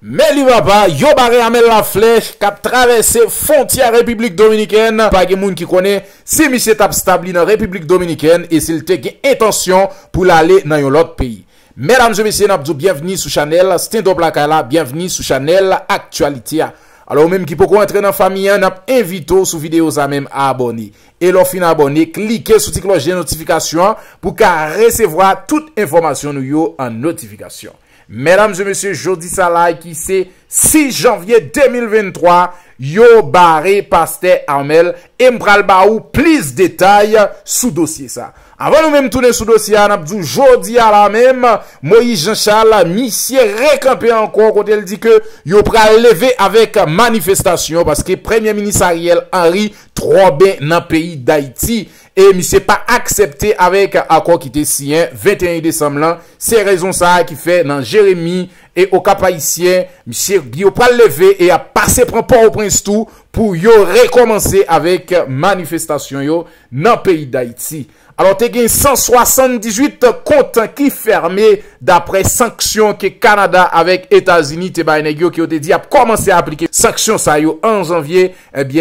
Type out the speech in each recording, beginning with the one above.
Mè li wapa, yo bare amè la flech kap travesse fontia Republik Dominikèn Pagè moun ki konè, se misye tap stabli nan Republik Dominikèn E sil teke etansyon pou l'alè nan yon lot peyi Mè dam zè misye nap zou bienveni sou chanel S'ten do blan ka la, bienveni sou chanel Aktualiti ya Alò ou mèm ki pokou entren nan fami ya, nap invito sou video sa mèm a aboni E lò fin a aboni, klike sou tikloje notifikasyon Pou ka resevwa tout informasyon nou yo an notifikasyon Mèdames et monsieurs, Jody Salay ki se 6 janvier 2023, yo bare paste Amel, empral ba ou plis detay sou dosye sa. Avan nou mèm toune sou dosye Anabdou, Jody a la mèm, Moïse Jean-Charles, misye rekampè ankon kote el di ke yo preleve avèk manifestasyon baske premiè minisariel Henri Trobin nan peyi d'Haïti. E mi se pa aksepte avek akwa ki te siyen 21 Desemblan, se rezon sa ki fe nan Jeremie e o kapayisyen, mi se bi yo pral leve e a pase pran pran pran stou pou yo rekomansi avek manifestasyon yo nan peyi Daiti. Alors te gen 178 kontan ki ferme dapre sanksyon ke Kanada avek Etasini te bayen e gyo ki yo te di ap koman se aplike. Sanksyon sa yo 11 janvye eh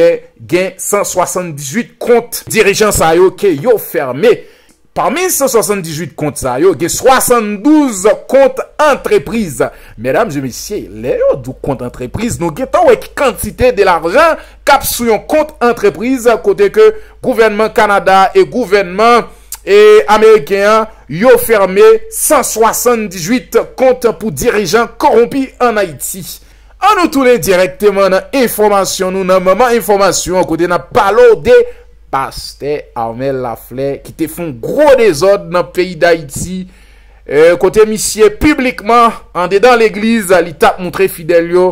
gen 178 kontan dirijan sa yo ke yo ferme Parmi 178 kont sa yo, ge 72 kont entreprise. Medam, jemisye, le yo dou kont entreprise nou ge tawek kantite de l'arjan kap sou yon kont entreprise kote ke gouvenman Kanada e gouvenman Amerikean yo ferme 178 kont pou dirijan korompi an Haiti. An nou toune direkte man nan informasyon nou nan maman informasyon kote nan palo de... Paste Amel Lafley Ki te fon gro de zot nan peyi d'Haïti euh, Kote misye publikman Ande dan l'eglise Li tap moun tre fidel yo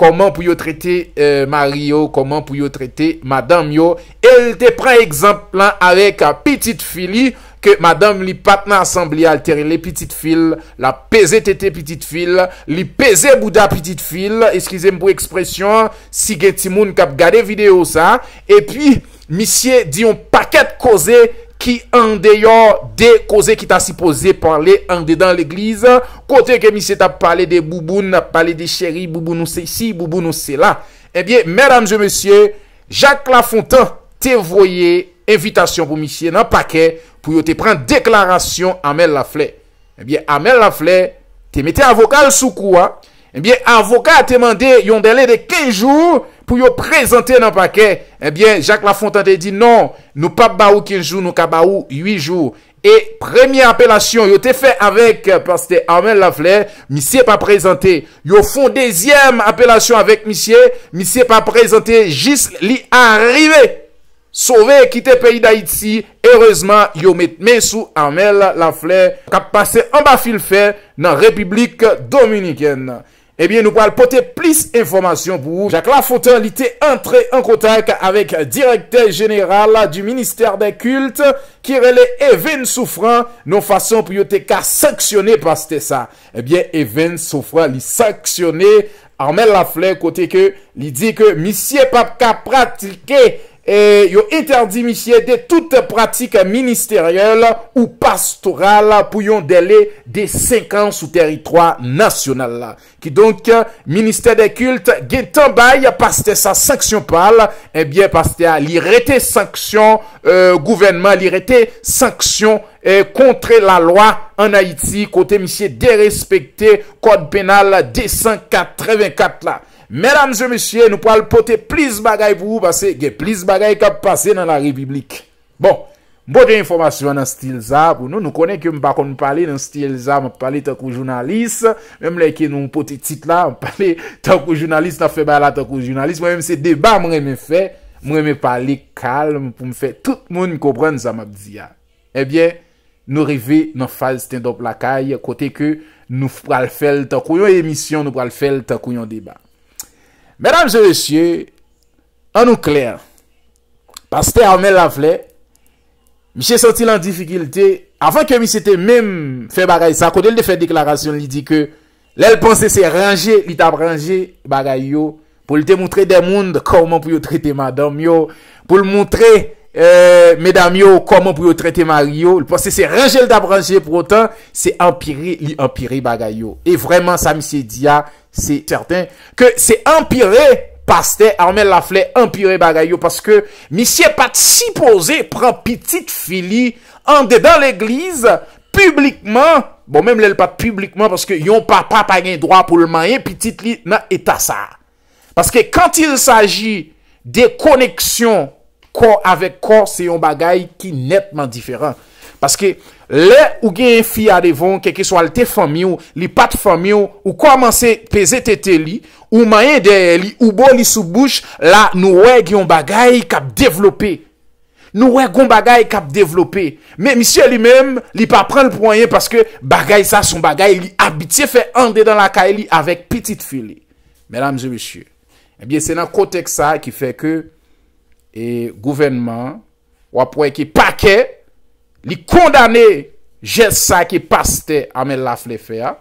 Koman pou yo trete euh, Mario Koman pou yo trete Madame yo El te pren ekzemplan Awek a piti de fili Ke Madame li pat na asambli Alteri le piti de fil La peze tete piti de fil Li peze bouda piti de fil Eskize m pou ekspresyon Si geti moun kap gade video sa E pi... Misye di yon paket koze ki an de yon de koze ki ta si pose parle an de dan l'eglize Kote ke misye ta pale de bouboune, pale de chéri, bouboune ou se si, bouboune ou se la Ebyen, mèdames ou monsye, Jacques Lafontaine te voye invitation pou misye nan paket Pou yo te pren deklarasyon Amel Lafley Ebyen, Amel Lafley te mette avokal soukou Ebyen, avokal te mande yon dele de 15 jou Pou yo prezante nan pake, ebyen, eh Jacques Lafontan te di, non, nou pape ba ou ki jou, nou ka ba ou, 8 jou. E premye apelasyon yo te fe avèk, euh, pastè Armel Laflè, mi siè pa prezante, yo fon dezyèm apelasyon avèk mi siè, mi siè pa prezante, jis li a arrive, sove, kite peyi d'Aït si, heurezman, yo met mesou Armel Laflè, ka pase an ba fil fè nan Republik Dominikèn nan. Eh nou pal pote plis informasyon pou ou. Jacques Lafautin li te entre en kontak avek direkter general du Ministère des Cultes ki rele even soufran nou fason pou yote ka saksyonne pastesa. Eh even soufran li saksyonne Armel Laflai kote ke li di ke misye pap ka pratike E yo interdi misye de tout pratik ministeryel ou pastoral pou yon dele de 5 ans ou teritroy nasyonal la Ki donk minister de kult gen tanbay paste sa sanksyon pal Ebyen eh paste li rete sanksyon euh, gouvenman, li rete sanksyon kontre eh, la lwa an Haiti Kote misye derespekte kode penal 244 la Mèdam zè mèchè, nou pral pote plis bagay pou ou basè, ge plis bagay kap basè nan la repiblik. Bon, mbote informasyon nan stil za, pou nou nou konè kèm bako nou pale nan stil za, mp pale takou jounalis, mèm lè kèm nou pote titla, mp pale takou jounalis, ta fe bè la takou jounalis, mwen mse deba mwen mè fè, mwen mè pale kalm, pou m fè tout moun mkopren zama bziya. Ebyè, nou revè nan fal stand-up lakay, kote kè nou pral fel takou yon emisyon, nou pral fel takou yon deba. Mèdames et messieurs, an nou kler, pas te anel la flè, mi se senti lan difficulté, avan ke mi se te mèm fè bagay, sa kode l de fè deklarasyon li di ke, lè l ponsè se ranger li tab ranger bagay yo, pou l te moutre de moun de koman pou yo trète madame yo, pou l moutre euh, mèdame yo koman pou yo trète madame yo, l ponsè se ranger li tab ranger, pou otan se empiri li empiri bagay yo. E vreman sa mi se di ya, Se certain ke se empire Paste Armel Lafley Empire bagay yo Paske misye pat si pose Pran pitit fili Ande dan l'eglize Publikman Bon menm lèl pat publikman Paske yon papa pa gen droit pou l'manyen Pitit li nan etasa Paske kant il saji De koneksyon Ko avèk ko se yon bagay Ki netman diferan Paske Le ou gen fi adevon keke sou al te famyon, li pat famyon, ou kwa manse peze tete li, ou mayen de li, ou bo li sou bouch, la nou we gyon bagay kap devlope. Nou we gyon bagay kap devlope. Men, misye li men, li pa pren l pouanyen paske bagay sa son bagay li abitye fe ande dan la kae li avèk pitit fili. Menam zi misye, ebyen se nan kotek sa ki fe ke, e gouvenman wapwe ki pakek, li kondane jesa ki paste amè la flefe ya,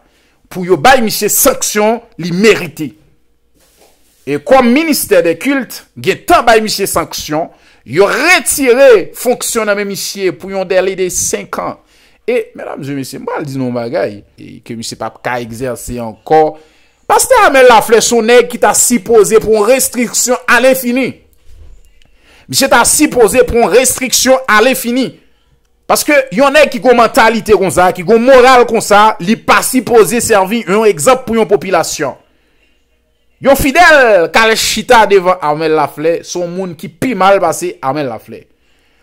pou yo bay misye sanksyon li merite. E koum minister de kult, gen tan bay misye sanksyon, yo retire fonksyon amè misye pou yon deli de 5 an. E, mèdame, je misye, mwen al di nou bagay, e ke misye pap ka egzersi ankon, paste amè la fleso neg ki ta sipoze pou yon restriksyon alè fini. Misye ta sipoze pou yon restriksyon alè fini. Paske yon ek ki go mentalite kon sa, ki go moral kon sa, li pa sipoze servi yon ekzap pou yon popilasyon. Yon fidel karechita devan Amel Lafley, son moun ki pi mal pase Amel Lafley.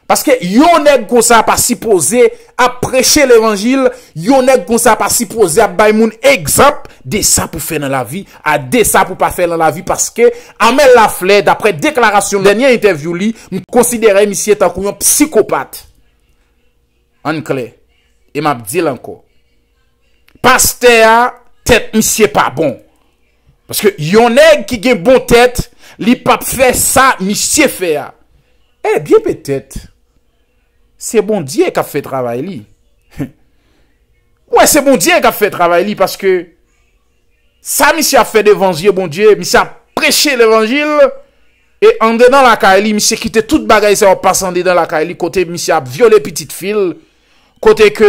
Paske yon ek kon sa pa sipoze apreche l'evangil, yon ek kon sa pa sipoze ap bay moun ekzap, de sa pou fe nan la vi, a de sa pou pa fe nan la vi, paske Amel Lafley, dapre deklarasyon denye interview li, mou konsidere misi etan kou yon psikopat. Ankle, e map di lan ko. Pastè a, tèt mi sè pa bon. Paske yonèk ki gen bon tèt, li pap fè sa, mi sè fè a. E, eh, biye pè tèt, se bon diè ka fè travè li. Ouè, se bon diè ka fè travè li, paske sa mi sè fè devanjye bon diè, mi sè apreche levanjil. E, an de nan laka e li, mi sè kite tout bagay se wapas an de nan laka e li, kote mi sè ap viole pitit fil. Kote ke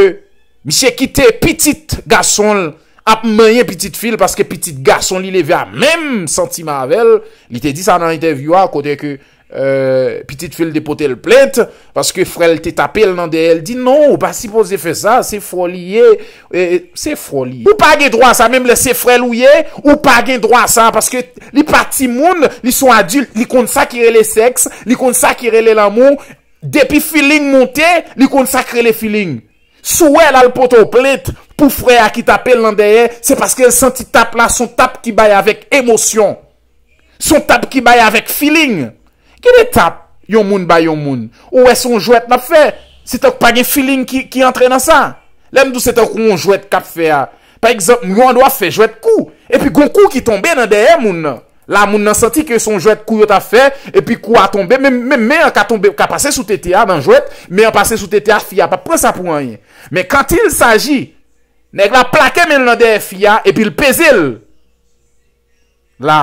mi se kite pitit gason ap mayen pitit fil Paske pitit gason li le ve a mem senti mavel Li te di sa nan ite vyo a kote ke euh, pitit fil depote le plente Paske frel te tape el nan de el Di non ou pa si pou ze fe sa se foli ye e, Se foli Ou pa gen dro a sa mem le se frel ou ye Ou pa gen dro a sa Paske li pati moun li son adult Li kont sakire le seks Li kont sakire le lamo Depi filin montè, ni kon sakre le filin. Souè lal poto ou plit, pou frè a ki tape l nan deye, se paske l senti tap la, son tap ki baye avek emosyon. Son tap ki baye avek filin. Kine tap yon moun ba yon moun? Ou e son jouet nap fe? Se tok pa gen filin ki entre nan sa? Lem dou se tok ou yon jouet kap fe a? Par exemple, yon an do a fe jouet kou, e pi gon kou ki tombe nan deye moun nan? La moun nan santi ke son jwet kouyot a fe, epi kou a tombe, men men an ka tombe, ka pase sou tete a nan jwet, men an pase sou tete a fia, pa pre sa pou anye. Men kantil saji, neg la plake men nan de fia, epi l peze l, la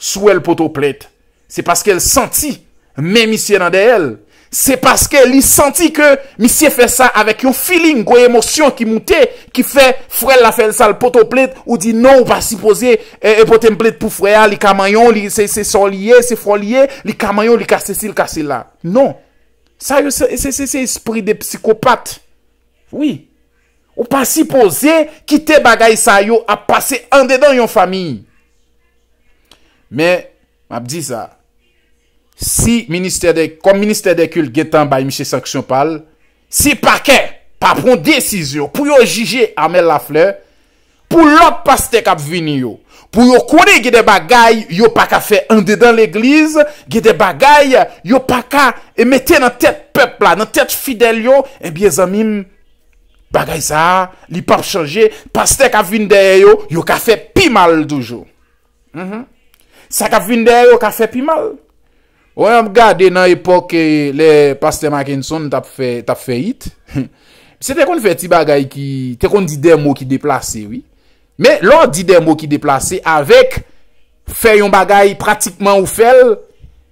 sou el poto plet. Se paske el santi, men misye nan de el. Se paske li santi ke misye fè sa avèk yon filin gwen emosyon ki moutè Ki fè fwèl la fèl sal potoplet ou di nan ou pa si pose E potemplet pou fwè a li kamayon, li se solye, se folye, li kamayon, li kase sil kase la Nan, sa yo se espri de psikopat Ou pa si pose kite bagay sa yo ap pase an dedan yon fami Men, map di sa Si minister de, kom minister de kül getan bay Mise Sanksyonpal, si pa ke, pa pon desiz yo, pou yo jije Amel Lafle, pou lop paste kap vini yo, pou yo kone gede bagay, yo pa ka fe ande dan l'eglize, gede bagay, yo pa eh ka emete nan tet pepla, nan tet fidel yo, eby e zanmim, bagay sa, li pap chanje, paste kap vini deye yo, yo ka fe pi mal doujou, sa kap vini deye yo, ka fe pi mal, Ouèm gade nan epok eh, le paste Mackinson tap feyit. Se te kon fè ti bagay ki, te kon di den mou ki deplase, oui. Men lò di den mou ki deplase avèk fè yon bagay pratikman ou fèl,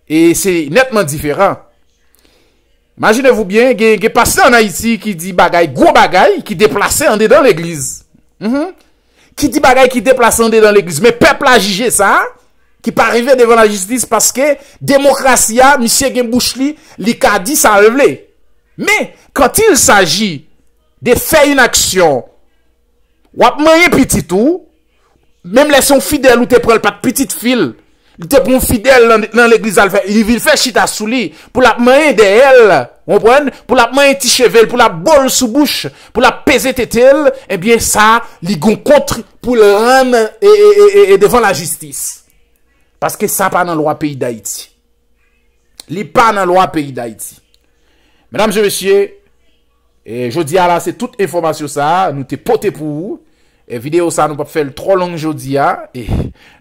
e se netman diferan. Imaginevou bien, gen paste an a iti ki di bagay, gwo bagay ki deplase andè dan l'eglise. Ki mm-hmm. di bagay ki deplase andè dan l'eglise. Men pep la jige sa, ha? Ki pa arrive devan la justis Paske demokrasya, misye gen bouch li Li ka di sa revle Me, kontil saji De fey un aksyon Wap mwenye piti tou Mem leson fidel Ou te prel pat piti fil Li te pon fidel nan l'eglizal Li vil fey chita souli Pou la mwenye de el Pou la mwenye ti chevel Pou la bol sou bouch Pou la peze te tel Ebyen eh sa li gon kontri pou le ran E devan la justis Paske sa pa nan lwa peyi d'Haïti. Li pa nan lwa peyi d'Haïti. Mèdam jèmèchè, jò diya la, se tout informasyon sa, nou te pote pou, videyo sa nou pap fèl tro long jò diya,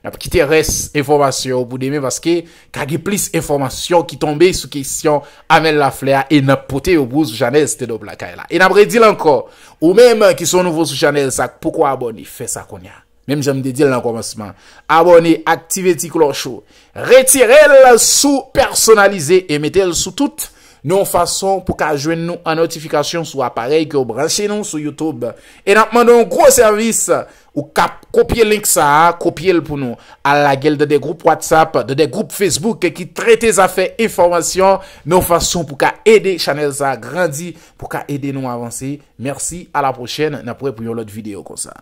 na pkite res informasyon ou pou demè, paske kage plis informasyon ki tombe sou kesyon amèl la fleyan, e na pote ou pou sou chanel se te dopla kè la. E nan bre di lanko, ou mèm ki son nouvo sou chanel sa, poukwa abonni, fè sa konya. Mèm jèm dè di lè lè an komasman. Abonè, aktive ti klochou. Retire lè sou personalize. Et metè lè sou tout. Nou fason pou ka jwen nou an notifikasyon sou aparey. Kè ou branche nou sou Youtube. Et nan pman nou an gros servis. Ou kap kopye lè lè sa. Kopye lè pou nou. A la gel de de groupe WhatsApp. De de groupe Facebook. Ki trete zafè informasyon. Nou fason pou ka edè. Chanel sa agrandi. Pou ka edè nou avansè. Mèrsi. A la prochène. Na pouè pou yon lot videyo kon sa.